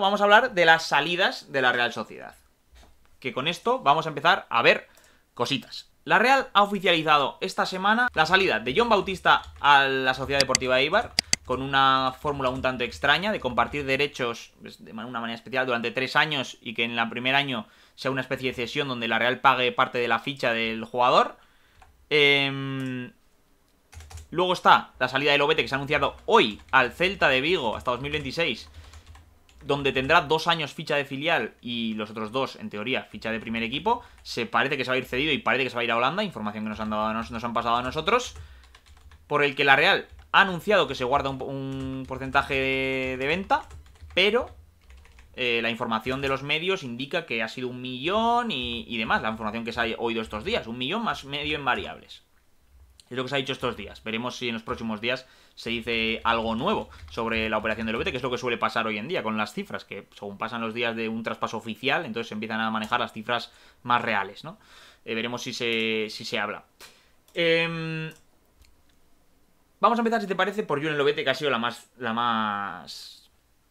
vamos a hablar de las salidas de la Real Sociedad. Que con esto vamos a empezar a ver cositas. La Real ha oficializado esta semana la salida de John Bautista a la Sociedad Deportiva Eibar con una fórmula un tanto extraña de compartir derechos pues, de una manera especial durante tres años y que en el primer año sea una especie de cesión donde la Real pague parte de la ficha del jugador. Em, luego está la salida de Lobete que se ha anunciado hoy al Celta de Vigo hasta 2026 donde tendrá dos años ficha de filial y los otros dos, en teoría, ficha de primer equipo. Se parece que se va a ir cedido y parece que se va a ir a Holanda, información que nos han, dado, nos, nos han pasado a nosotros. Por el que la Real ha anunciado que se guarda un, porcentaje de, venta, pero eh, la información de los medios indica que ha sido un millón y, y demás, la información que se ha oído estos días, un millón más medio en variables. Es lo que se ha dicho estos días. Veremos si en los próximos días se dice algo nuevo sobre la operación de Lobete, que es lo que suele pasar hoy en día con las cifras, que según pasan los días de un traspaso oficial, entonces se empiezan a manejar las cifras más reales, ¿no? Eh, veremos si se, habla. Em, vamos a empezar, si te parece, por Julen Lobete, que ha sido la más, la más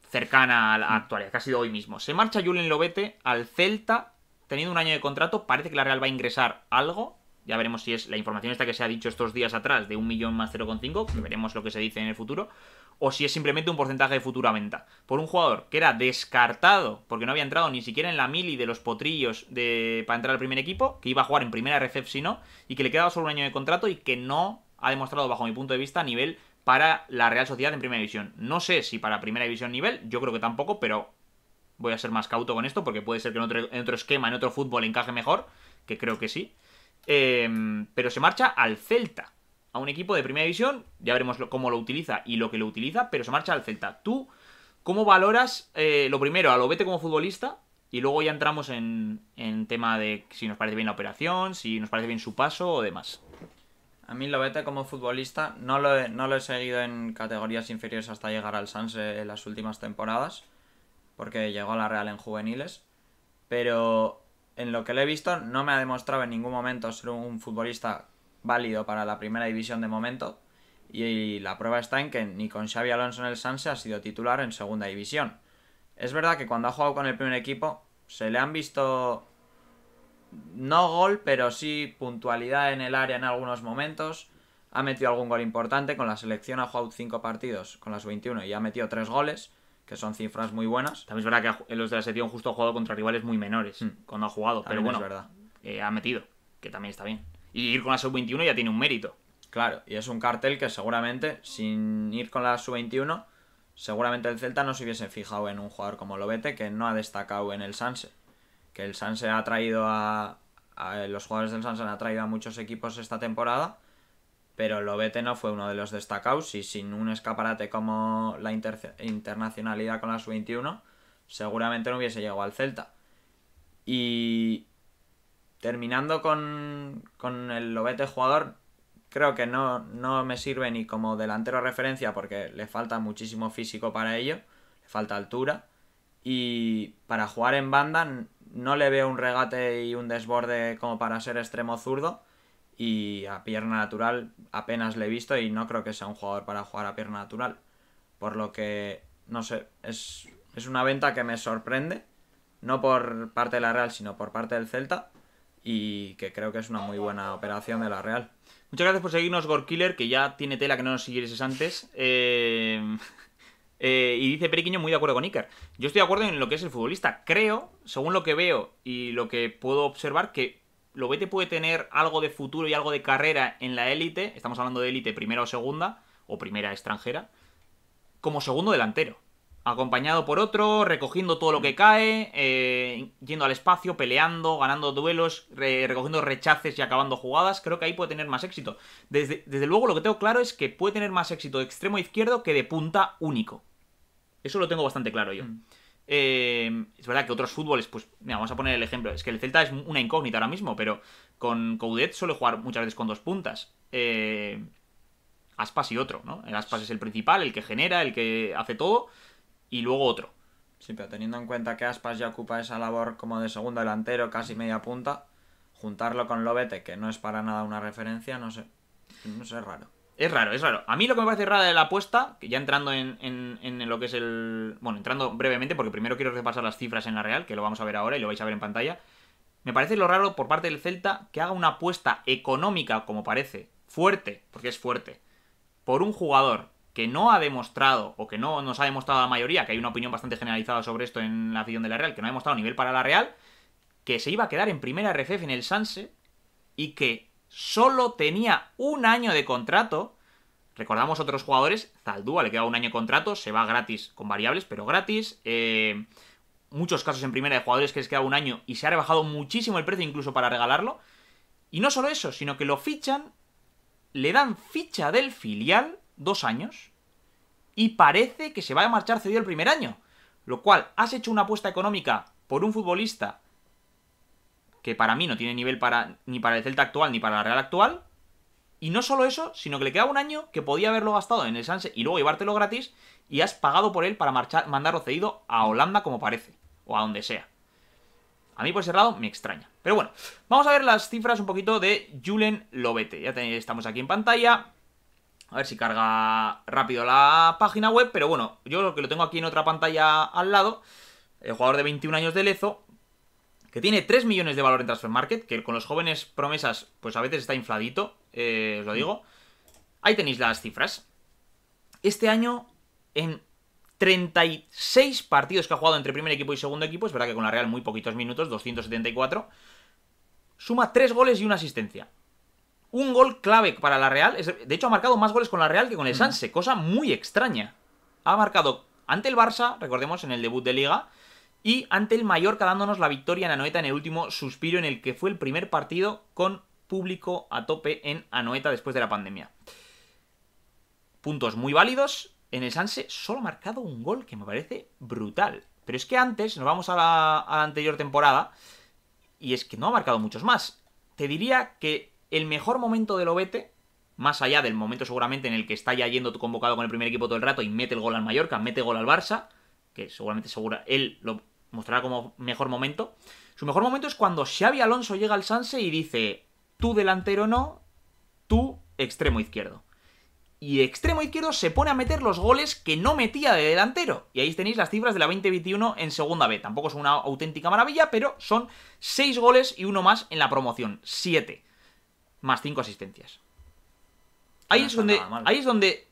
cercana a la mm. actualidad, que ha sido hoy mismo. Se marcha Julen Lobete al Celta, teniendo un año de contrato, parece que la Real va a ingresar algo, ya veremos si es la información esta que se ha dicho estos días atrás de un millón más 0,5, veremos lo que se dice en el futuro, o si es simplemente un porcentaje de futura venta. Por un jugador que era descartado, porque no había entrado ni siquiera en la mili de los potrillos de, para entrar al primer equipo, que iba a jugar en primera recepción si no, y que le quedaba solo un año de contrato y que no ha demostrado, bajo mi punto de vista, nivel para la Real Sociedad en primera división. No sé si para primera división nivel, yo creo que tampoco, pero voy a ser más cauto con esto, porque puede ser que en otro esquema, en otro fútbol encaje mejor, que creo que sí. Em, pero se marcha al Celta, a un equipo de primera división. Ya veremos cómo lo utiliza y lo que lo utiliza, pero se marcha al Celta. ¿Tú cómo valoras eh, lo primero, a lo vete como futbolista? Y luego ya entramos en, tema de si nos parece bien la operación, si nos parece bien su paso o demás. A mí Lobete como futbolista no lo, he, no lo he seguido en categorías inferiores hasta llegar al Sanse en las últimas temporadas, porque llegó a la Real en juveniles. Pero en lo que le he visto, no me ha demostrado en ningún momento ser un futbolista válido para la primera división de momento. Y la prueba está en que ni con Xavi Alonso en el Sanse ha sido titular en segunda división. Es verdad que cuando ha jugado con el primer equipo se le han visto no gol, pero sí puntualidad en el área en algunos momentos. Ha metido algún gol importante, con la selección ha jugado 5 partidos con las 21 y ha metido 3 goles que son cifras muy buenas. También es verdad que los de la selección justo ha jugado contra rivales muy menores hmm. cuando ha jugado, pero bueno, es verdad. Eh, ha metido, que también está bien. Y ir con la sub-21 ya tiene un mérito. Claro, y es un cartel que seguramente, sin ir con la sub-21, seguramente el Celta no se hubiese fijado en un jugador como Lobete, que no ha destacado en el Sanse. Que el Sanse ha traído a, a los jugadores del Sanse han traído a muchos equipos esta temporada pero Lobete no fue uno de los destacados y sin un escaparate como la internacionalidad con la sub-21, seguramente no hubiese llegado al Celta. Y terminando con, el Lobete jugador, creo que no, no me sirve ni como delantero referencia porque le falta muchísimo físico para ello, le falta altura. Y para jugar en banda no le veo un regate y un desborde como para ser extremo zurdo y a pierna natural apenas le he visto y no creo que sea un jugador para jugar a pierna natural. Por lo que, no sé, es, una venta que me sorprende, no por parte de la Real, sino por parte del Celta, y que creo que es una muy buena operación de la Real. Muchas gracias por seguirnos, Gorkiller, que ya tiene tela que no nos siguieses antes. Eh, eh, y dice Periquiño, muy de acuerdo con Iker. Yo estoy de acuerdo en lo que es el futbolista. Creo, según lo que veo y lo que puedo observar, que Lobete puede tener algo de futuro y algo de carrera en la élite, estamos hablando de élite primera o segunda, o primera extranjera, como segundo delantero. Acompañado por otro, recogiendo todo lo que cae, eh, yendo al espacio, peleando, ganando duelos, recogiendo rechaces y acabando jugadas, creo que ahí puede tener más éxito. Desde, desde luego lo que tengo claro es que puede tener más éxito de extremo izquierdo que de punta único. Eso lo tengo bastante claro yo. Mm. Eh, es verdad que otros fútboles, pues, mira, vamos a poner el ejemplo. Es que el Celta es una incógnita ahora mismo, pero con Coudet suele jugar muchas veces con dos puntas. Eh, Aspas y otro, ¿no? El Aspas es el principal, el que genera, el que hace todo, y luego otro. Sí, pero teniendo en cuenta que Aspas ya ocupa esa labor como de segundo delantero, casi media punta, juntarlo con Lobete, que no es para nada una referencia, no sé. No sé, raro. Es raro, es raro. A mí lo que me parece raro de la apuesta, que ya entrando en, lo que es el... Bueno, entrando brevemente, porque primero quiero repasar las cifras en la Real, que lo vamos a ver ahora y lo vais a ver en pantalla. Me parece lo raro por parte del Celta que haga una apuesta económica, como parece, fuerte, porque es fuerte, por un jugador que no ha demostrado, o que no nos ha demostrado la mayoría, que hay una opinión bastante generalizada sobre esto en la afición de la Real, que no ha demostrado nivel para la Real, que se iba a quedar en primera RFF en el Sanse y que solo tenía un año de contrato. Recordamos otros jugadores, Zaldúa le queda un año de contrato, se va gratis con variables, pero gratis. Eh, muchos casos en primera de jugadores que les queda un año y se ha rebajado muchísimo el precio incluso para regalarlo. Y no solo eso, sino que lo fichan, le dan ficha del filial dos años y parece que se va a marchar cedido el primer año. Lo cual, has hecho una apuesta económica por un futbolista que para mí no tiene nivel para, ni para el Celta actual ni para la Real actual. Y no solo eso, sino que le queda un año que podía haberlo gastado en el Sanse y luego llevártelo gratis y has pagado por él para marchar, mandarlo cedido a Holanda como parece, o a donde sea. A mí por ese lado me extraña. Pero bueno, vamos a ver las cifras un poquito de Julen Lobete. Ya tenéis, estamos aquí en pantalla. A ver si carga rápido la página web, pero bueno, yo lo que lo tengo aquí en otra pantalla al lado, el jugador de 21 años de Lezo, que tiene 3 millones de valor en Transfer Market, que con los jóvenes promesas, pues a veces está infladito, eh, os lo digo. Ahí tenéis las cifras. Este año, en 36 partidos que ha jugado entre primer equipo y segundo equipo, es verdad que con la Real muy poquitos minutos, 274, suma 3 goles y una asistencia. Un gol clave para la Real, de hecho ha marcado más goles con la Real que con el Sanse, cosa muy extraña. Ha marcado ante el Barça, recordemos, en el debut de liga, y ante el Mallorca dándonos la victoria en Anoeta en el último suspiro en el que fue el primer partido con público a tope en Anoeta después de la pandemia. Puntos muy válidos, en el Sanse solo ha marcado un gol que me parece brutal. Pero es que antes, nos vamos a la, anterior temporada, y es que no ha marcado muchos más. Te diría que el mejor momento del Obete, más allá del momento seguramente en el que está ya yendo tu convocado con el primer equipo todo el rato y mete el gol al Mallorca, mete gol al Barça, que seguramente segura, él lo mostrará como mejor momento. Su mejor momento es cuando Xavi Alonso llega al Sanse y dice, tú delantero no, tú extremo izquierdo. Y extremo izquierdo se pone a meter los goles que no metía de delantero. Y ahí tenéis las cifras de la 2021 en segunda B. Tampoco es una auténtica maravilla, pero son 6 goles y uno más en la promoción. 7. Más 5 asistencias. Ahí, es donde, ahí es donde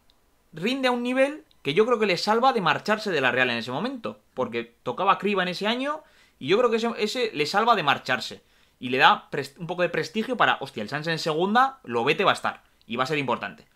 rinde a un nivel que yo creo que le salva de marcharse de la Real en ese momento, porque tocaba criba en ese año y yo creo que ese, le salva de marcharse y le da un poco de prestigio para, hostia, el Sanse en segunda, lo vete va a estar y va a ser importante.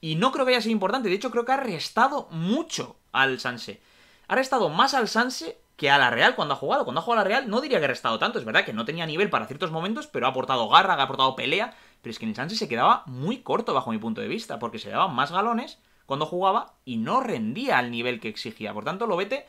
Y no creo que haya sido importante, de hecho creo que ha restado mucho al Sanse. Ha restado más al Sanse que a la Real cuando ha jugado. Cuando ha jugado a la Real no diría que ha restado tanto, es verdad que no tenía nivel para ciertos momentos, pero ha aportado garra, ha aportado pelea, pero es que en el Sanse se quedaba muy corto bajo mi punto de vista, porque se daban más galones cuando jugaba y no rendía al nivel que exigía. Por tanto, lo vete.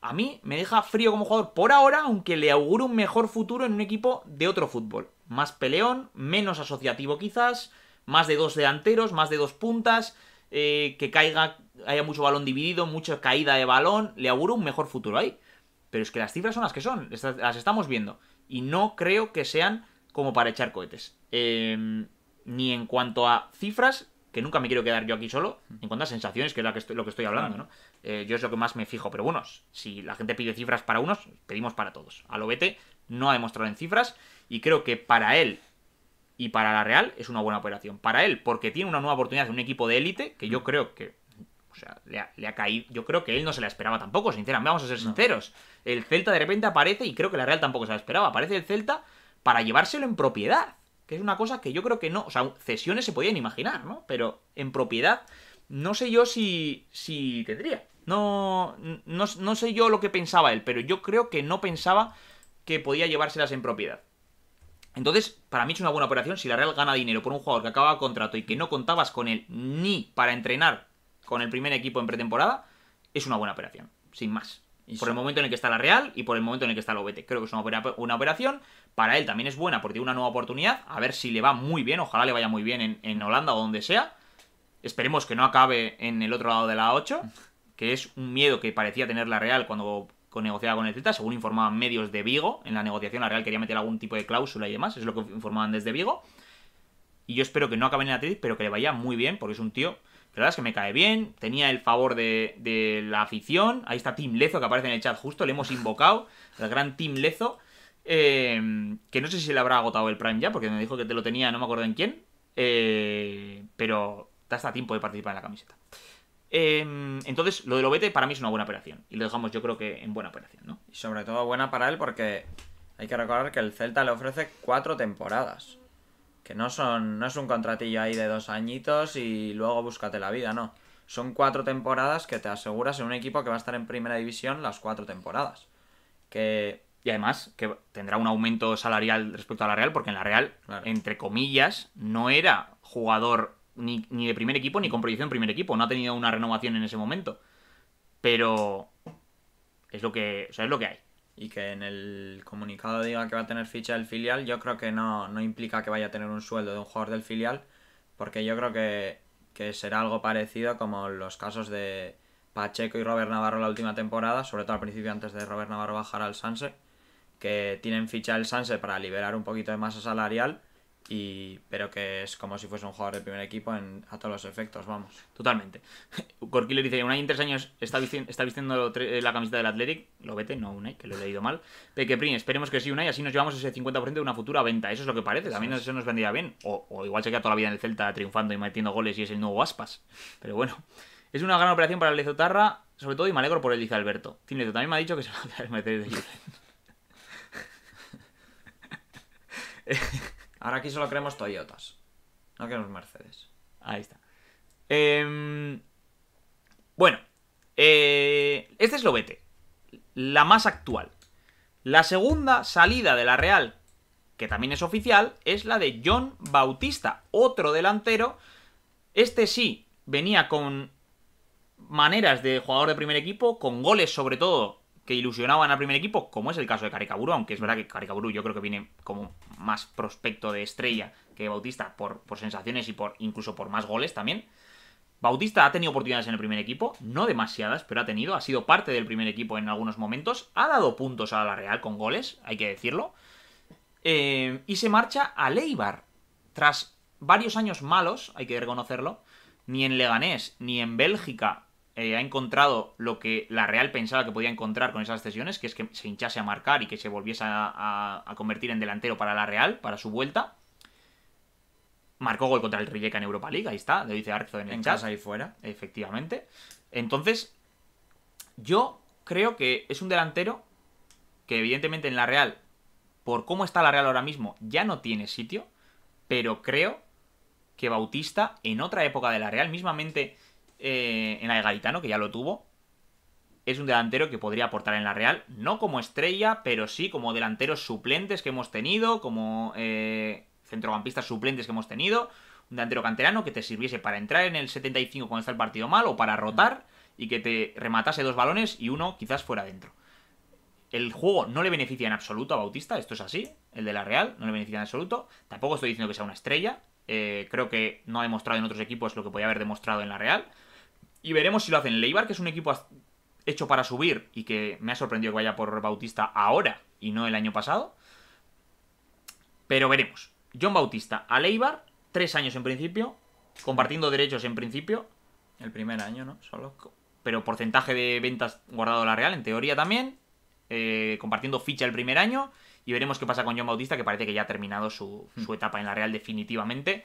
a mí me deja frío como jugador por ahora, aunque le auguro un mejor futuro en un equipo de otro fútbol. Más peleón, menos asociativo quizás, más de dos delanteros, más de dos puntas, eh, que caiga, haya mucho balón dividido, mucha caída de balón, le auguro un mejor futuro ahí. Pero es que las cifras son las que son, las estamos viendo. Y no creo que sean como para echar cohetes. Em, ni en cuanto a cifras, que nunca me quiero quedar yo aquí solo, mm. en cuanto a sensaciones, que es lo que estoy hablando, ¿no? Eh, yo es lo que más me fijo, pero bueno, si la gente pide cifras para unos, pedimos para todos. Alobete no ha demostrado en cifras y creo que para él y para la Real es una buena operación. Para él, porque tiene una nueva oportunidad de un equipo de élite, que yo mm. creo que o sea, le ha, caído. Yo creo que él no se la esperaba tampoco, sinceramente. Vamos a ser sinceros. El Celta de repente aparece y creo que la Real tampoco se la esperaba. Aparece el Celta para llevárselo en propiedad que es una cosa que yo creo que no, o sea, cesiones se podían imaginar, ¿no? Pero en propiedad no sé yo si, si tendría. No, no, sé yo lo que pensaba él, pero yo creo que no pensaba que podía llevárselas en propiedad. Entonces, para mí es una buena operación si la Real gana dinero por un jugador que acaba contrato y que no contabas con él ni para entrenar con el primer equipo en pretemporada, es una buena operación, sin más por el momento en el que está la Real y por el momento en el que está la OBT. Creo que es una, operación. Para él también es buena porque tiene una nueva oportunidad. A ver si le va muy bien. Ojalá le vaya muy bien en, Holanda o donde sea. Esperemos que no acabe en el otro lado de la 8, que es un miedo que parecía tener la Real cuando negociaba con el Celta. Según informaban medios de Vigo, en la negociación la Real quería meter algún tipo de cláusula y demás. Es lo que informaban desde Vigo. Y yo espero que no acabe en el Atlético, pero que le vaya muy bien porque es un tío la verdad es que me cae bien, tenía el favor de, la afición. Ahí está Tim Lezo que aparece en el chat justo, le hemos invocado, el gran Tim Lezo. Em, que no sé si le habrá agotado el Prime ya, porque me dijo que te lo tenía, no me acuerdo en quién. Eh, pero está hasta tiempo de participar en la camiseta. Em, entonces, lo del Lobete para mí es una buena operación. Y lo dejamos, yo creo que en buena operación, ¿no? Y sobre todo buena para él porque hay que recordar que el Celta le ofrece cuatro temporadas. Que no, son, no es un contratillo ahí de dos añitos y luego búscate la vida, no. Son cuatro temporadas que te aseguras en un equipo que va a estar en primera división las cuatro temporadas. Que y además que tendrá un aumento salarial respecto a la Real, porque en la Real, entre comillas, no era jugador ni, de primer equipo ni con proyección en primer equipo. No ha tenido una renovación en ese momento. Pero es lo que, es lo que hay y que en el comunicado diga que va a tener ficha del filial, yo creo que no, no implica que vaya a tener un sueldo de un jugador del filial, porque yo creo que, que será algo parecido como los casos de Pacheco y Robert Navarro la última temporada, sobre todo al principio antes de Robert Navarro bajar al Sanse, que tienen ficha del Sanse para liberar un poquito de masa salarial pero que es como si fuese un jugador de primer equipo en, a todos los efectos, vamos. Totalmente. le dice, Unai en tres años está, vistiendo, la camiseta del Athletic. Lo vete, no Unai, que lo he leído mal. Prín, esperemos que sí Unai, así nos llevamos ese 50% de una futura venta. Eso es lo que parece, también eso nos vendría bien. O, igual se queda toda la vida en el Celta triunfando y metiendo goles y es el nuevo Aspas. Pero bueno, es una gran operación para el Lezotarra, sobre todo y me alegro por él, dice Alberto. Tinezo, también me ha dicho que se va a meter de Juventus. Ahora aquí solo queremos Toyotas. No queremos Mercedes. Ahí está. Em, bueno, eh, este es Lobete. La más actual. La segunda salida de la Real, que también es oficial, es la de John Bautista, otro delantero. Este sí venía con maneras de jugador de primer equipo, con goles sobre todo que ilusionaban al primer equipo, como es el caso de Caricaburu, aunque es verdad que Caricaburu yo creo que viene como más prospecto de estrella que Bautista por, sensaciones y por incluso por más goles también. Bautista ha tenido oportunidades en el primer equipo, no demasiadas, pero ha tenido, ha sido parte del primer equipo en algunos momentos, ha dado puntos a la Real con goles, hay que decirlo, eh, y se marcha a Leibar, tras varios años malos, hay que reconocerlo, ni en Leganés, ni en Bélgica, eh, ha encontrado lo que la Real pensaba que podía encontrar con esas sesiones, que es que se hinchase a marcar y que se volviese a, convertir en delantero para la Real, para su vuelta. Marcó gol contra el Rijeka en Europa League, ahí está, lo dice Arzo en el Casa ahí fuera. Efectivamente. Entonces, yo creo que es un delantero que evidentemente en la Real, por cómo está la Real ahora mismo, ya no tiene sitio, pero creo que Bautista en otra época de la Real, mismamente eh, en el Galitano, que ya lo tuvo. Es un delantero que podría aportar en la Real, no como estrella, pero sí como delanteros suplentes que hemos tenido, como eh, centrocampistas suplentes que hemos tenido. Un delantero canterano que te sirviese para entrar en el 75 cuando está el partido mal o para rotar y que te rematase dos balones y uno quizás fuera dentro. El juego no le beneficia en absoluto a Bautista, esto es así, el de la Real no le beneficia en absoluto. Tampoco estoy diciendo que sea una estrella, eh, creo que no ha demostrado en otros equipos lo que podía haber demostrado en la Real. Y veremos si lo hacen. Leibar, que es un equipo hecho para subir y que me ha sorprendido que vaya por Bautista ahora y no el año pasado. Pero veremos. John Bautista a Leibar, tres años en principio, compartiendo derechos en principio. El primer año, ¿no? Solo... Pero porcentaje de ventas guardado la Real, en teoría también. Eh, compartiendo ficha el primer año. Y veremos qué pasa con John Bautista, que parece que ya ha terminado su hmm. etapa en la Real definitivamente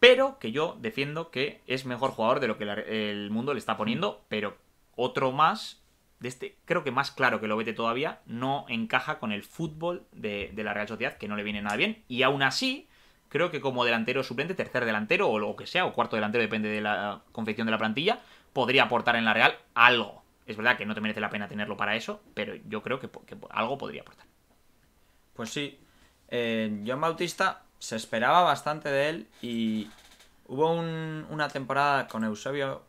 pero que yo defiendo que es mejor jugador de lo que el mundo le está poniendo, pero otro más, de este, creo que más claro que lo vete todavía, no encaja con el fútbol de, la Real Sociedad, que no le viene nada bien, y aún así, creo que como delantero suplente, tercer delantero, o lo que sea, o cuarto delantero, depende de la confección de la plantilla, podría aportar en la Real algo. Es verdad que no te merece la pena tenerlo para eso, pero yo creo que, algo podría aportar. Pues sí, eh, John Bautista se esperaba bastante de él y hubo un, una temporada con Eusebio,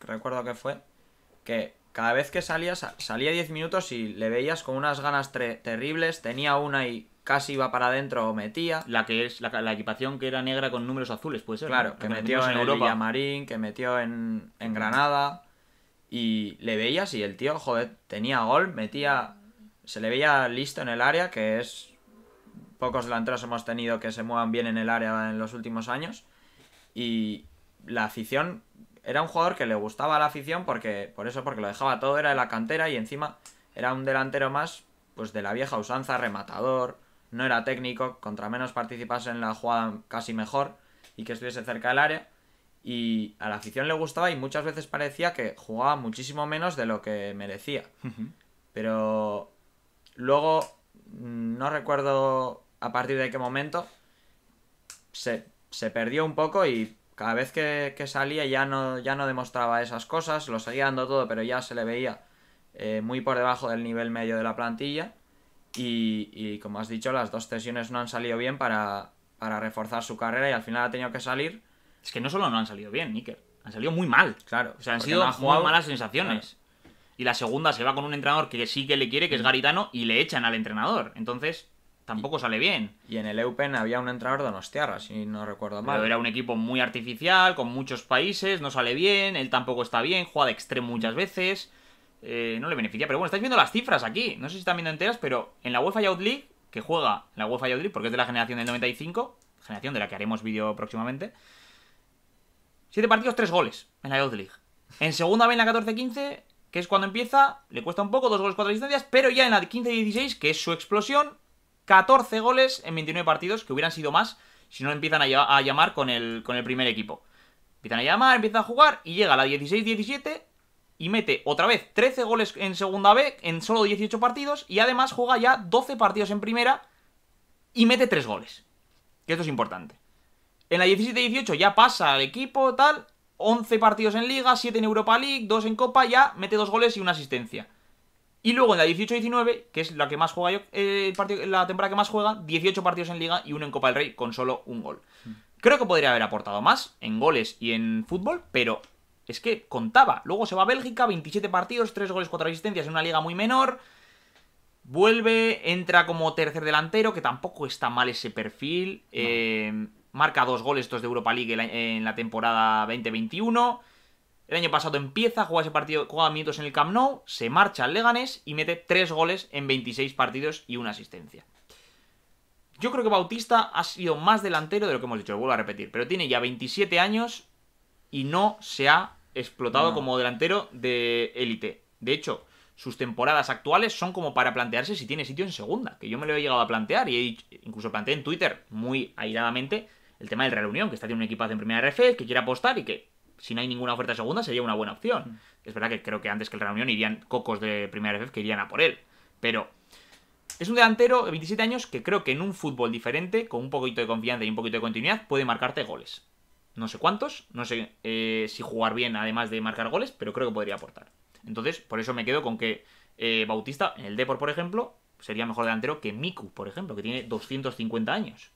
recuerdo que fue, que cada vez que salía, salía 10 minutos y le veías con unas ganas terribles, tenía una y casi iba para adentro o metía. La que es la, equipación que era negra con números azules, puede ser. Claro, que, metió en, Europa. Villamarín, que metió en, en Granada. Y le veías y el tío, joder, tenía gol, metía. Se le veía listo en el área, que es pocos delanteros hemos tenido que se muevan bien en el área en los últimos años. Y la afición era un jugador que le gustaba a la afición porque, por eso, porque lo dejaba todo, era de la cantera y encima era un delantero más, pues de la vieja usanza, rematador, no era técnico, contra menos participase en la jugada casi mejor y que estuviese cerca del área. Y a la afición le gustaba y muchas veces parecía que jugaba muchísimo menos de lo que merecía. Pero luego mm, no recuerdo a partir de qué momento se, perdió un poco y cada vez que, salía ya no, ya no demostraba esas cosas, lo seguía dando todo, pero ya se le veía eh, muy por debajo del nivel medio de la plantilla. Y, y, como has dicho, las dos sesiones no han salido bien para, para reforzar su carrera y al final ha tenido que salir. Es que no solo no han salido bien, que han salido muy mal. Claro. O sea, han sido muy malas sensaciones. Y la segunda se va con un entrenador que sí que le quiere, que es mm. Garitano, y le echan al entrenador. Entonces, tampoco sale bien. Y en el Eupen había un entrenador tierras si no recuerdo mal. Pero era un equipo muy artificial, con muchos países, no sale bien, él tampoco está bien, juega de extremo muchas veces, eh, no le beneficia. Pero bueno, estáis viendo las cifras aquí, no sé si están viendo enteras, pero en la UEFA Youth League, que juega la UEFA Youth League, porque es de la generación del 95, generación de la que haremos vídeo próximamente, siete partidos, tres goles en la Youth League. En segunda B, en la 14-15... Que es cuando empieza, le cuesta un poco, dos goles, cuatro distancias, pero ya en la 15-16, que es su explosión, 14 goles en 29 partidos, que hubieran sido más si no empiezan a, llamar con el, con el primer equipo. Empiezan a llamar, empiezan a jugar y llega a la 16-17 y mete otra vez 13 goles en segunda B en solo 18 partidos y además juega ya 12 partidos en primera y mete 3 goles. Que esto es importante. En la 17-18 ya pasa al equipo, tal, 11 partidos en liga, 7 en Europa League, 2 en Copa, ya mete 2 goles y una asistencia. Y luego en la 18-19, que es la que más juega yo, eh, la temporada que más juega, 18 partidos en Liga y uno en Copa del Rey con solo un gol. Mm. Creo que podría haber aportado más en goles y en fútbol, pero es que contaba. Luego se va a Bélgica, 27 partidos, 3 goles, 4 asistencias en una liga muy menor. Vuelve, entra como tercer delantero, que tampoco está mal ese perfil. Eh, marca dos goles, estos de Europa League en la, temporada 20 temporada el año pasado empieza, juega ese partido, juega minutos en el Camp Nou, se marcha al Leganés y mete 3 goles en 26 partidos y una asistencia. Yo creo que Bautista ha sido más delantero de lo que hemos dicho, lo vuelvo a repetir, pero tiene ya 27 años y no se ha explotado como delantero de élite. De hecho, sus temporadas actuales son como para plantearse si tiene sitio en segunda, que yo me lo he llegado a plantear y he incluso planteé en Twitter muy airadamente el tema del Real Unión, que está tiene un equipo en primera RF, que quiere apostar y que si no hay ninguna oferta de segunda, sería una buena opción. Mm. Es verdad que creo que antes que el Reunión irían cocos de primera FF que irían a por él. Pero es un delantero de 27 años que creo que en un fútbol diferente, con un poquito de confianza y un poquito de continuidad, puede marcarte goles. No sé cuántos, no sé eh, si jugar bien además de marcar goles, pero creo que podría aportar. Entonces, por eso me quedo con que eh, Bautista, en el Depor, por ejemplo, sería mejor delantero que Miku, por ejemplo, que tiene 250 años.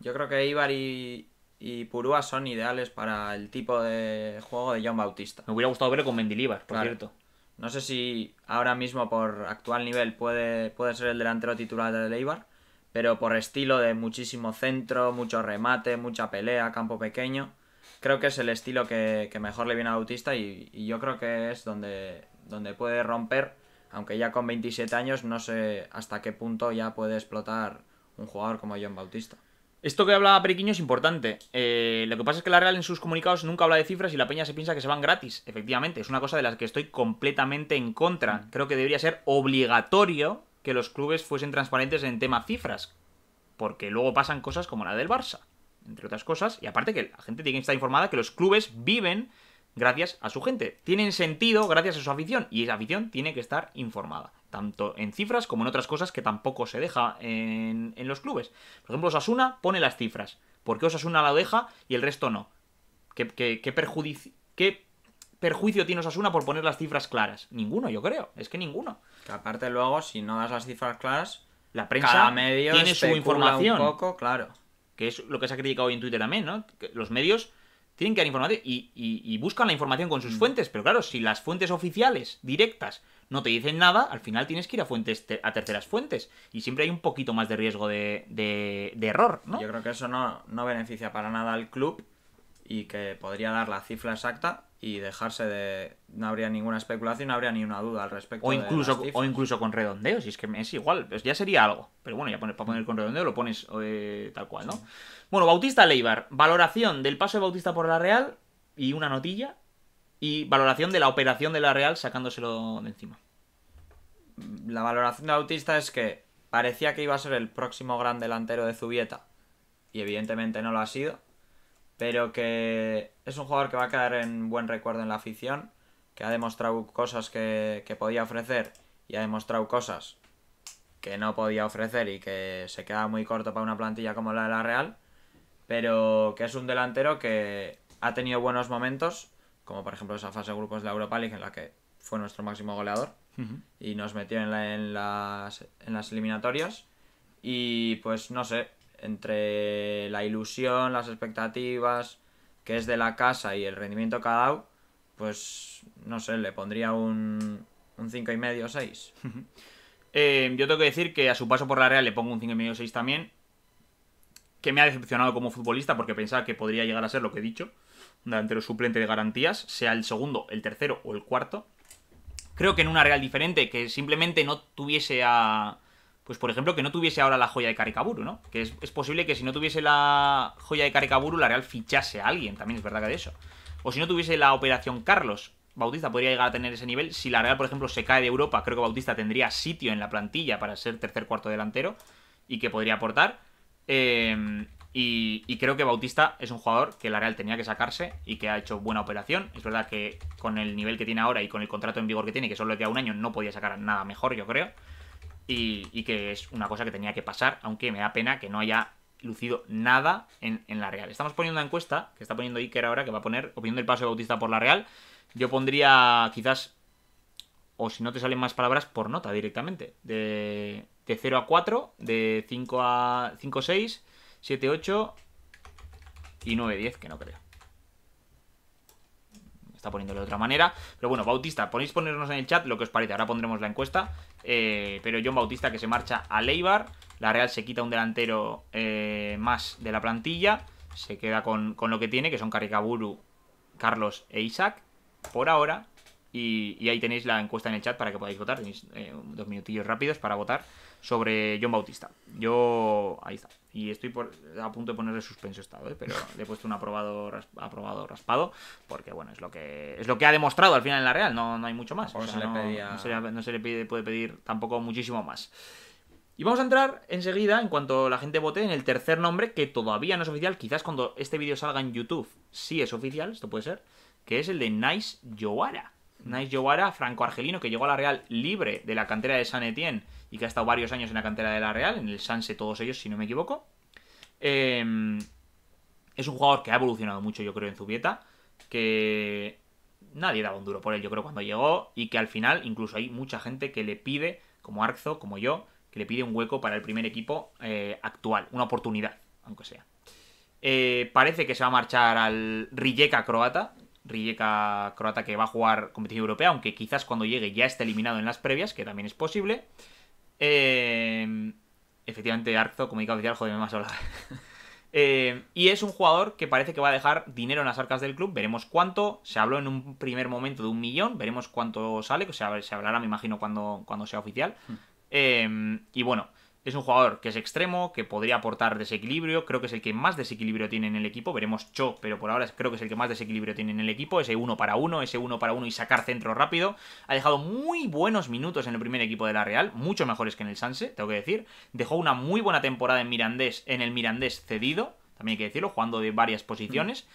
Yo creo que Ibar y, y Purúa son ideales para el tipo de juego de John Bautista. Me hubiera gustado verlo con Mendilibar, por cierto. No sé si ahora mismo por actual nivel puede, puede ser el delantero titular de Leibar, pero por estilo de muchísimo centro, mucho remate, mucha pelea, campo pequeño, creo que es el estilo que, mejor le viene a Bautista y, yo creo que es donde, donde puede romper, aunque ya con 27 años no sé hasta qué punto ya puede explotar un jugador como John Bautista. Esto que hablaba Periquiño es importante. Eh, lo que pasa es que la Real en sus comunicados nunca habla de cifras y la peña se piensa que se van gratis. Efectivamente, es una cosa de la que estoy completamente en contra. Mm. Creo que debería ser obligatorio que los clubes fuesen transparentes en tema cifras. Porque luego pasan cosas como la del Barça, entre otras cosas. Y aparte que la gente tiene que estar informada que los clubes viven gracias a su gente. Tienen sentido gracias a su afición y esa afición tiene que estar informada tanto en cifras como en otras cosas que tampoco se deja en, en los clubes. Por ejemplo, Osasuna pone las cifras. ¿Por qué Osasuna la deja y el resto no? ¿Qué, qué, qué, perjuicio tiene Osasuna por poner las cifras claras? Ninguno, yo creo. Es que ninguno. Que aparte luego, si no das las cifras claras, la prensa tiene su información. claro. Que es lo que se ha criticado hoy en Twitter también, ¿no? los medios tienen que dar información y, buscan la información con sus mm. fuentes. Pero claro, si las fuentes oficiales, directas, no te dicen nada, al final tienes que ir a fuentes a terceras fuentes. Y siempre hay un poquito más de riesgo de, error, Yo creo que eso no, no beneficia para nada al club y que podría dar la cifra exacta, y dejarse de. No habría ninguna especulación, no habría ni una duda al respecto. O incluso, o incluso con redondeo, si es que es igual, pues ya sería algo. Pero bueno, ya para poner con redondeo lo pones eh, tal cual, ¿no? Bueno, Bautista Leibar, valoración del paso de Bautista por la Real y una notilla. Y valoración de la operación de la Real sacándoselo de encima. La valoración de Bautista es que parecía que iba a ser el próximo gran delantero de Zubieta. Y evidentemente no lo ha sido pero que es un jugador que va a quedar en buen recuerdo en la afición, que ha demostrado cosas que, podía ofrecer y ha demostrado cosas que no podía ofrecer y que se queda muy corto para una plantilla como la de la Real, pero que es un delantero que ha tenido buenos momentos, como por ejemplo esa fase de grupos de la Europa League en la que fue nuestro máximo goleador y nos metió las, en las eliminatorias. Y pues no sé, entre la ilusión, las expectativas que es de la casa y el rendimiento que ha dado, pues no sé, le pondría un, un 5,5 o 6. yo tengo que decir que a su paso por la Real le pongo un 5,5 o 6 también, que me ha decepcionado como futbolista porque pensaba que podría llegar a ser lo que he dicho, un delantero suplente de garantías, sea el segundo, el tercero o el cuarto. Creo que en una Real diferente, que simplemente no tuviese a pues por ejemplo, que no tuviese ahora la joya de Caricaburu, ¿no? Que es, posible que si no tuviese la joya de Caricaburu, la Real fichase a alguien, también es verdad que de eso. O si no tuviese la operación Carlos, Bautista podría llegar a tener ese nivel. Si la Real, por ejemplo, se cae de Europa, creo que Bautista tendría sitio en la plantilla para ser tercer cuarto delantero y que podría aportar. Em, y, y, creo que Bautista es un jugador que la Real tenía que sacarse y que ha hecho buena operación. Es verdad que con el nivel que tiene ahora y con el contrato en vigor que tiene, que solo le queda un año, no podía sacar nada mejor, yo creo y, que es una cosa que tenía que pasar, aunque me da pena que no haya lucido nada en, la Real. Estamos poniendo una encuesta, que está poniendo Iker ahora, que va a poner opinión del paso de Bautista por la Real. Yo pondría quizás, o si no te salen más palabras, por nota directamente. De, 0 a 4, de 5 a 5, 6, 7, 8 y 9, 10, que no creo está poniéndolo de otra manera. Pero bueno, Bautista, ponéis ponernos en el chat lo que os parece. Ahora pondremos la encuesta. Eh, pero John Bautista que se marcha a Leibar. La Real se quita un delantero eh, más de la plantilla. Se queda con, con lo que tiene, que son Caricaburu, Carlos e Isaac. Por ahora, y, ahí tenéis la encuesta en el chat para que podáis votar. Tenéis eh, dos minutillos rápidos para votar sobre John Bautista. Yo. Ahí está. Y estoy a punto de ponerle suspenso estado, ¿eh? pero le he puesto un aprobado, aprobado raspado, porque bueno, es lo que es lo que ha demostrado al final en la Real, no, no hay mucho más. no, se le, puede pedir tampoco muchísimo más. Y vamos a entrar enseguida, en cuanto la gente vote, en el tercer nombre, que todavía no es oficial, quizás cuando este vídeo salga en YouTube, sí es oficial, esto puede ser, que es el de Nice Joara Nice Yowara, franco-argelino, que llegó a la Real libre de la cantera de San Etienne y que ha estado varios años en la cantera de la Real, en el Sanse todos ellos, si no me equivoco. Em, es un jugador que ha evolucionado mucho, yo creo, en Zubieta, que nadie daba un duro por él, yo creo, cuando llegó, y que al final incluso hay mucha gente que le pide, como Arzo, como yo, que le pide un hueco para el primer equipo eh, actual, una oportunidad, aunque sea. Eh, parece que se va a marchar al Rijeka croata, Rijeka croata que va a jugar competición europea, aunque quizás cuando llegue ya esté eliminado en las previas, que también es posible. Em, efectivamente, Arzo, comunicado oficial, joder, me más hablar. Em, y es un jugador que parece que va a dejar dinero en las arcas del club, veremos cuánto. Se habló en un primer momento de un millón, veremos cuánto sale, se, hablará, me imagino, cuando, cuando sea oficial. Hmm. Em, y bueno, es un jugador que es extremo, que podría aportar desequilibrio. Creo que es el que más desequilibrio tiene en el equipo. Veremos Cho, pero por ahora creo que es el que más desequilibrio tiene en el equipo. Ese 1 para uno, ese 1 para 1 y sacar centro rápido. Ha dejado muy buenos minutos en el primer equipo de la Real. Mucho mejores que en el Sanse, tengo que decir. Dejó una muy buena temporada en, Mirandés, en el Mirandés cedido. También hay que decirlo, jugando de varias posiciones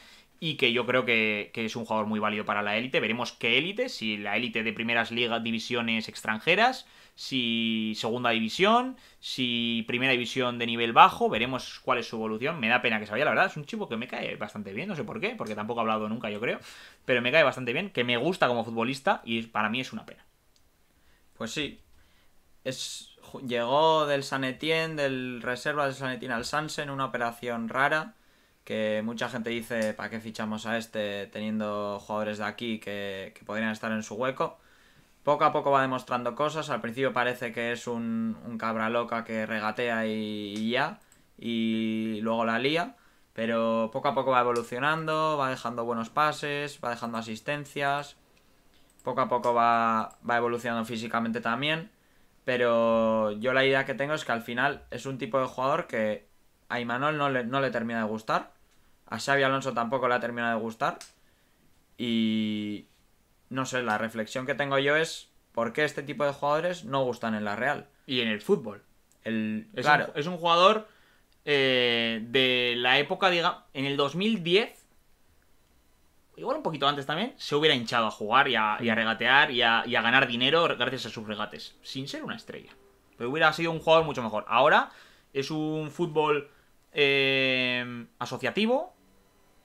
y que yo creo que, es un jugador muy válido para la élite. Veremos qué élite, si la élite de primeras ligas, divisiones extranjeras, si segunda división, si primera división de nivel bajo, veremos cuál es su evolución. Me da pena que se vaya, la verdad, es un chico que me cae bastante bien, no sé por qué, porque tampoco ha hablado nunca, yo creo, pero me cae bastante bien, que me gusta como futbolista y para mí es una pena. Pues sí, es llegó del San del reserva del San al Sansen una operación rara que mucha gente dice, ¿para qué fichamos a este teniendo jugadores de aquí que, podrían estar en su hueco? Poco a poco va demostrando cosas, al principio parece que es un, cabra loca que regatea y, ya, y luego la lía, pero poco a poco va evolucionando, va dejando buenos pases, va dejando asistencias, poco a poco va, evolucionando físicamente también, pero yo la idea que tengo es que al final es un tipo de jugador que a Imanol no le termina de gustar. A Xavi Alonso tampoco le ha terminado de gustar. Y no sé, la reflexión que tengo yo es por qué este tipo de jugadores no gustan en la Real. Y en el fútbol. es, claro. un, es un jugador eh, de la época, digamos, en el 2010, igual un poquito antes también, se hubiera hinchado a jugar y a, mm. regatear y a, ganar dinero gracias a sus regates, sin ser una estrella. Pero hubiera sido un jugador mucho mejor. Ahora es un fútbol eh, asociativo,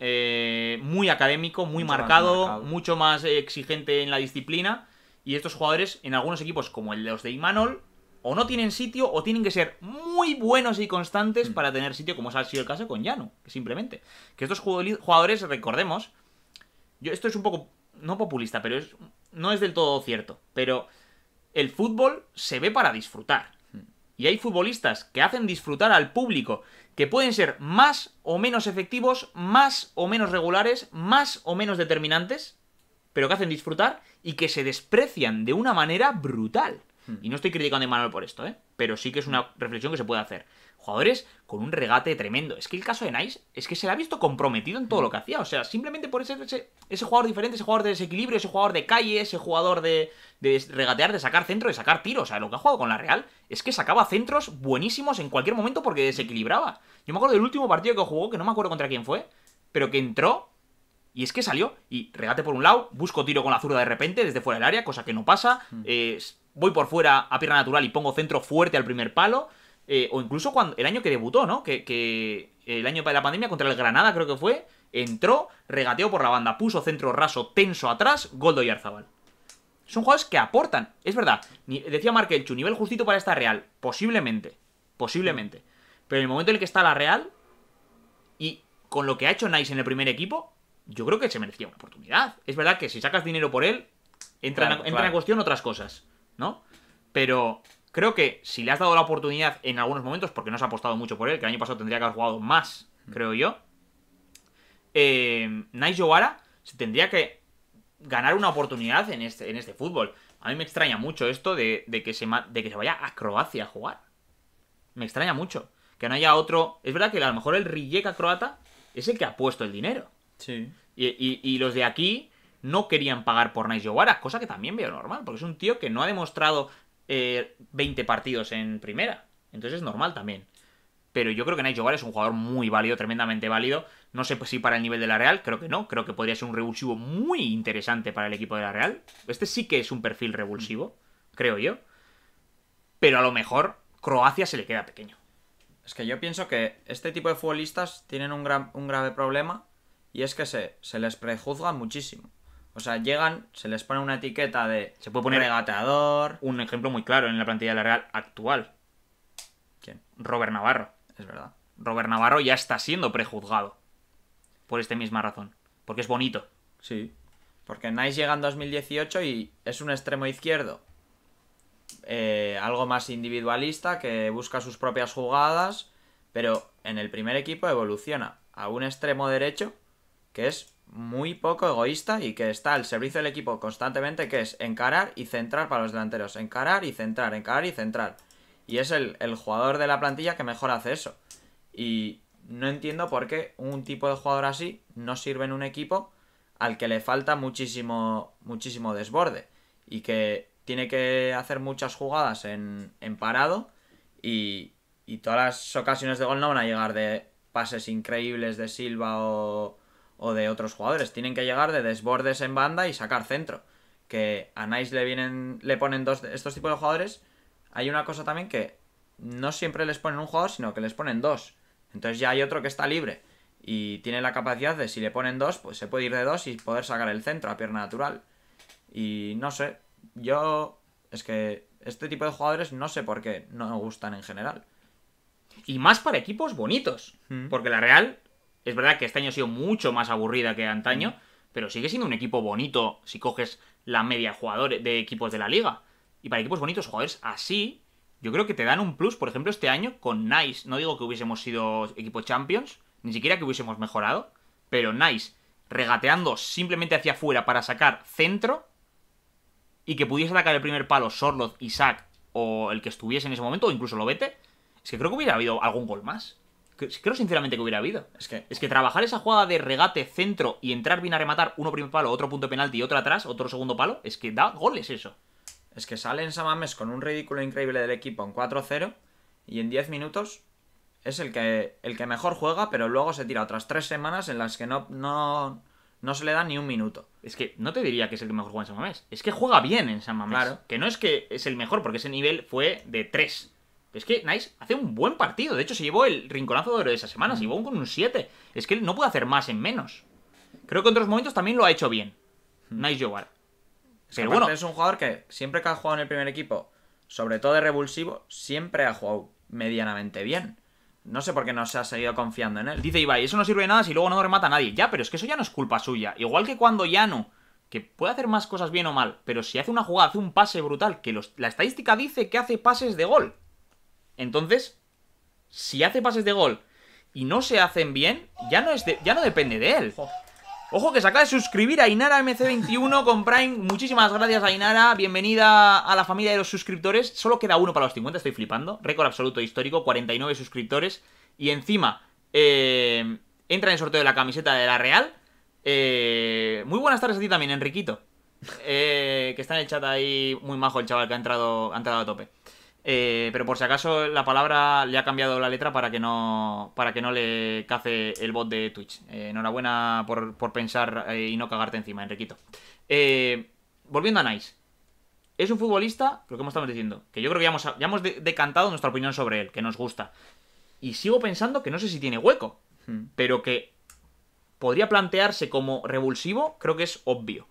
eh, muy académico, muy marcado, mucho más eh, exigente en la disciplina. Y estos jugadores, en algunos equipos como el de los de Imanol, o no tienen sitio o tienen que ser muy buenos y constantes mm. para tener sitio, como ha sido el caso con Llano, simplemente. Que estos jugadores, recordemos, yo esto es un poco, no populista, pero es, no es del todo cierto, pero el fútbol se ve para disfrutar. Mm. Y hay futbolistas que hacen disfrutar al público que pueden ser más o menos efectivos, más o menos regulares, más o menos determinantes, pero que hacen disfrutar y que se desprecian de una manera brutal. Y no estoy criticando a Emanuel por esto, ¿eh? Pero sí que es una reflexión que se puede hacer. Jugadores con un regate tremendo. Es que el caso de Nice es que se le ha visto comprometido en todo lo que hacía. O sea, simplemente por ese, ese, jugador diferente, ese jugador de desequilibrio, ese jugador de calle, ese jugador de, regatear, de sacar centro, de sacar tiros. O sea, lo que ha jugado con la Real es que sacaba centros buenísimos en cualquier momento porque desequilibraba. Yo me acuerdo del último partido que jugó, que no me acuerdo contra quién fue, pero que entró y es que salió y regate por un lado, busco tiro con la zurda de repente desde fuera del área, cosa que no pasa. Mm. Es voy por fuera a pierna natural y pongo centro fuerte al primer palo. Eh, o incluso cuando el año que debutó, ¿no? Que, el año de la pandemia contra el Granada creo que fue, entró, regateó por la banda, puso centro raso, tenso atrás, Goldo y Arzabal. Son jugadores que aportan, es verdad. Decía decía Markelchu, nivel justito para esta Real, posiblemente, posiblemente. Pero en el momento en el que está la Real y con lo que ha hecho Nice en el primer equipo, yo creo que se merecía una oportunidad. Es verdad que si sacas dinero por él, entran, en cuestión otras cosas. ¿no? Pero creo que si le has dado la oportunidad en algunos momentos, porque no se ha apostado mucho por él, que el año pasado tendría que haber jugado más, mm. creo yo, eh, Nice se tendría que ganar una oportunidad en este, en este fútbol. A mí me extraña mucho esto de, que se, de que se vaya a Croacia a jugar. Me extraña mucho. Que no haya otro... Es verdad que a lo mejor el Rijeka croata es el que ha puesto el dinero. Sí. y los de aquí no querían pagar por Nice Jovara, cosa que también veo normal, porque es un tío que no ha demostrado 20 eh, partidos en primera. Entonces es normal también. Pero yo creo que Nice es un jugador muy válido, tremendamente válido. No sé si para el nivel de la Real, creo que no. Creo que podría ser un revulsivo muy interesante para el equipo de la Real. Este sí que es un perfil revulsivo, creo yo. Pero a lo mejor Croacia se le queda pequeño. Es que yo pienso que este tipo de futbolistas tienen un, grave problema y es que se, se les prejuzga muchísimo. O sea, llegan, se les pone una etiqueta de. Se puede poner. Regateador. Un ejemplo muy claro en la plantilla de la Real actual. ¿Quién? Robert Navarro, es verdad. Robert Navarro ya está siendo prejuzgado. Por esta misma razón. Porque es bonito. Sí. Porque Nice llega en 2018 y es un extremo izquierdo. Eh, algo más individualista que busca sus propias jugadas. Pero en el primer equipo evoluciona a un extremo derecho que es muy poco egoísta y que está al servicio del equipo constantemente, que es encarar y centrar para los delanteros. Encarar y centrar, encarar y centrar. Y es el, jugador de la plantilla que mejor hace eso. Y no entiendo por qué un tipo de jugador así no sirve en un equipo al que le falta muchísimo, muchísimo desborde. Y que tiene que hacer muchas jugadas en, en parado y, y todas las ocasiones de gol no van a llegar de pases increíbles de Silva o, o de otros jugadores. Tienen que llegar de desbordes en banda y sacar centro. Que a Nice le vienen, le ponen dos estos tipos de jugadores. Hay una cosa también que no siempre les ponen un jugador, sino que les ponen dos. Entonces ya hay otro que está libre. Y tiene la capacidad de, si le ponen dos, pues se puede ir de dos y poder sacar el centro a pierna natural. Y no sé, yo es que este tipo de jugadores no sé por qué no me gustan en general. Y más para equipos bonitos. Porque la Real es verdad que este año ha sido mucho más aburrida que antaño, mm. pero sigue siendo un equipo bonito si coges la media jugador de equipos de la liga. Y para equipos bonitos, jugadores así, yo creo que te dan un plus, por ejemplo, este año con Nice. No digo que hubiésemos sido equipo Champions, ni siquiera que hubiésemos mejorado, pero Nice regateando simplemente hacia afuera para sacar centro y que pudiese atacar el primer palo Sorloth, Isaac o el que estuviese en ese momento, o incluso Lobete, es que creo que hubiera habido algún gol más creo sinceramente que hubiera habido. Es que, es que trabajar esa jugada de regate, centro y entrar bien a rematar, uno primer palo, otro punto de penalti y otro atrás, otro segundo palo, es que da goles eso. Es que sale en Samames con un ridículo increíble del equipo en 4-0 y en 10 minutos es el que, el que mejor juega, pero luego se tira otras 3 semanas en las que no, no, se le da ni un minuto. Es que no te diría que es el que mejor juega en San Es que juega bien en San Claro. Que no es que es el mejor, porque ese nivel fue de 3. Es que Nice hace un buen partido. De hecho, se llevó el rinconazo de oro de esa semana. Se mm. llevó con un 7. Es que no puede hacer más en menos. Creo que en otros momentos también lo ha hecho bien. Mm. Nice Jogar. Es bueno. Es un jugador que siempre que ha jugado en el primer equipo, sobre todo de revulsivo, siempre ha jugado medianamente bien. No sé por qué no se ha seguido confiando en él. Dice Ibai, eso no sirve de nada si luego no remata a nadie. Ya, pero es que eso ya no es culpa suya. Igual que cuando llano, que puede hacer más cosas bien o mal, pero si hace una jugada, hace un pase brutal, que la estadística dice que hace pases de gol. Entonces, si hace pases de gol y no se hacen bien, ya no, ya no depende de él. Ojo que se acaba de suscribir a Inara MC21 con Prime. Muchísimas gracias a Inara. Bienvenida a la familia de los suscriptores. Solo queda uno para los 50, estoy flipando. Récord absoluto histórico, 49 suscriptores. Y encima, eh, entra en el sorteo de la camiseta de la Real. Eh, muy buenas tardes a ti también, Enriquito. Eh, que está en el chat ahí, muy majo el chaval que ha entrado, ha entrado a tope. Eh, pero por si acaso la palabra le ha cambiado la letra para que no, para que no le cace el bot de Twitch. Eh, enhorabuena por, pensar eh, y no cagarte encima, Enriquito. volviendo a Nice. Es un futbolista, lo que hemos estado diciendo, que yo creo que ya hemos, decantado nuestra opinión sobre él, que nos gusta. Y sigo pensando que no sé si tiene hueco, hmm. pero que podría plantearse como revulsivo, creo que es obvio.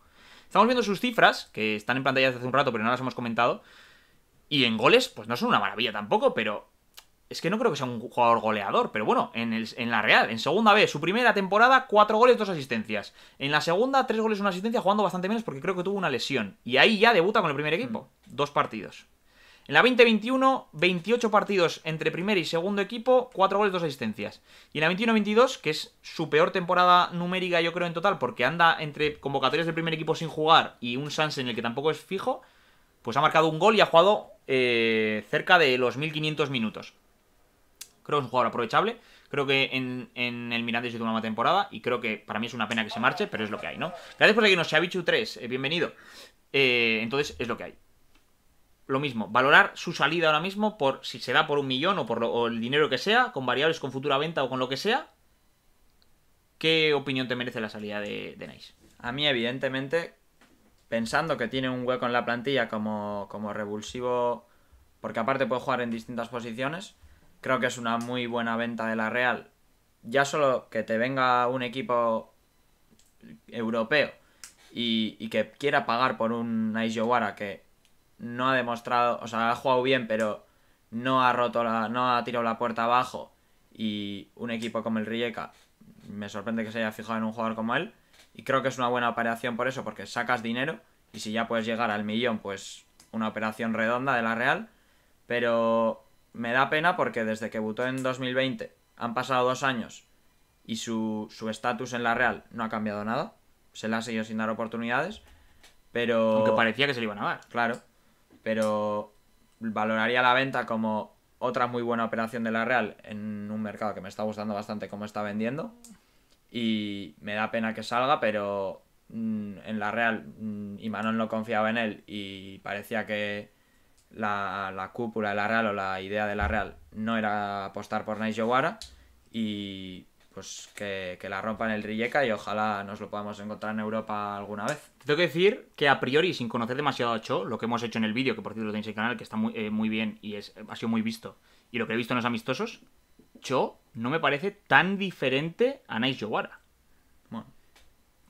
Estamos viendo sus cifras, que están en pantalla desde hace un rato, pero no las hemos comentado. Y en goles, pues no son una maravilla tampoco, pero es que no creo que sea un jugador goleador, pero bueno, en, el, en la Real, en segunda B, su primera temporada, cuatro goles, dos asistencias. En la segunda, tres goles, una asistencia, jugando bastante menos porque creo que tuvo una lesión. Y ahí ya debuta con el primer equipo, mm. dos partidos. En la 2021, 28 partidos entre primer y segundo equipo, cuatro goles, dos asistencias. Y en la 21-22, que es su peor temporada numérica yo creo en total, porque anda entre convocatorias del primer equipo sin jugar y un Sans en el que tampoco es fijo, pues ha marcado un gol y ha jugado eh, cerca de los 1500 minutos. Creo que es un jugador aprovechable. Creo que en, en el Mirandés hizo una mala temporada y creo que para mí es una pena que se marche, pero es lo que hay, ¿no? Gracias por seguirnos, dicho 3 eh, bienvenido. Eh, entonces, es lo que hay. Lo mismo, valorar su salida ahora mismo por si se da por un millón o por el dinero que sea, con variables, con futura venta o con lo que sea. ¿Qué opinión te merece la salida de, de Nice? A mí, evidentemente, pensando que tiene un hueco en la plantilla como, como revulsivo, porque aparte puede jugar en distintas posiciones, creo que es una muy buena venta de la Real. Ya solo que te venga un equipo europeo y, que quiera pagar por un Aisjowara que no ha demostrado, o sea, ha jugado bien, pero no ha roto la, no ha tirado la puerta abajo y un equipo como el Rieka, me sorprende que se haya fijado en un jugador como él y creo que es una buena operación por eso, porque sacas dinero y si ya puedes llegar al millón, pues una operación redonda de la Real. Pero me da pena porque desde que votó en 2020 han pasado dos años y su estatus en la Real no ha cambiado nada. Se le ha seguido sin dar oportunidades. Pero... Aunque parecía que se le iban a dar. Claro. Pero valoraría la venta como otra muy buena operación de la Real en un mercado que me está gustando bastante cómo está vendiendo y me da pena que salga, pero mm, en la Real mm, y Manon no confiaba en él y parecía que la, cúpula de la Real o la idea de la Real no era apostar por Nice Yowara y pues que, que, la rompan el Rijeka y ojalá nos lo podamos encontrar en Europa alguna vez. tengo que decir que a priori, sin conocer demasiado a Cho, lo que hemos hecho en el vídeo, que por cierto lo tenéis en el canal, que está muy, eh, muy bien y es, ha sido muy visto, y lo que he visto en los amistosos, no me parece tan diferente a Nice Yowara. Bueno,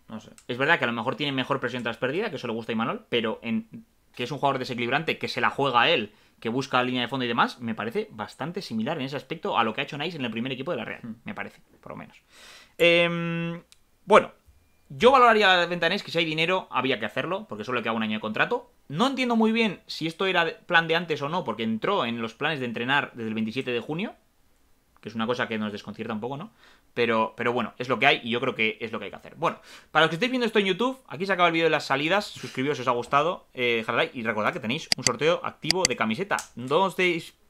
no sé. Es verdad que a lo mejor tiene mejor presión tras perdida, que eso le gusta a Imanol, pero en, que es un jugador desequilibrante, que se la juega a él, que busca la línea de fondo y demás, me parece bastante similar en ese aspecto a lo que ha hecho Nice en el primer equipo de la Real, hmm. me parece, por lo menos. Em, bueno, yo valoraría la venta que si hay dinero había que hacerlo, porque solo le queda un año de contrato. No entiendo muy bien si esto era plan de antes o no, porque entró en los planes de entrenar desde el 27 de junio, es una cosa que nos desconcierta un poco, ¿no? Pero, pero bueno, es lo que hay y yo creo que es lo que hay que hacer. Bueno, para los que estéis viendo esto en YouTube, aquí se acaba el vídeo de las salidas. Suscribíos si os ha gustado, eh, dejad like y recordad que tenéis un sorteo activo de camiseta. No os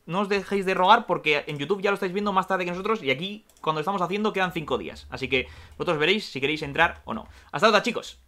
no os dejéis de rogar porque en YouTube ya lo estáis viendo más tarde que nosotros y aquí cuando estamos haciendo quedan 5 días. Así que vosotros veréis si queréis entrar o no. Hasta otra chicos.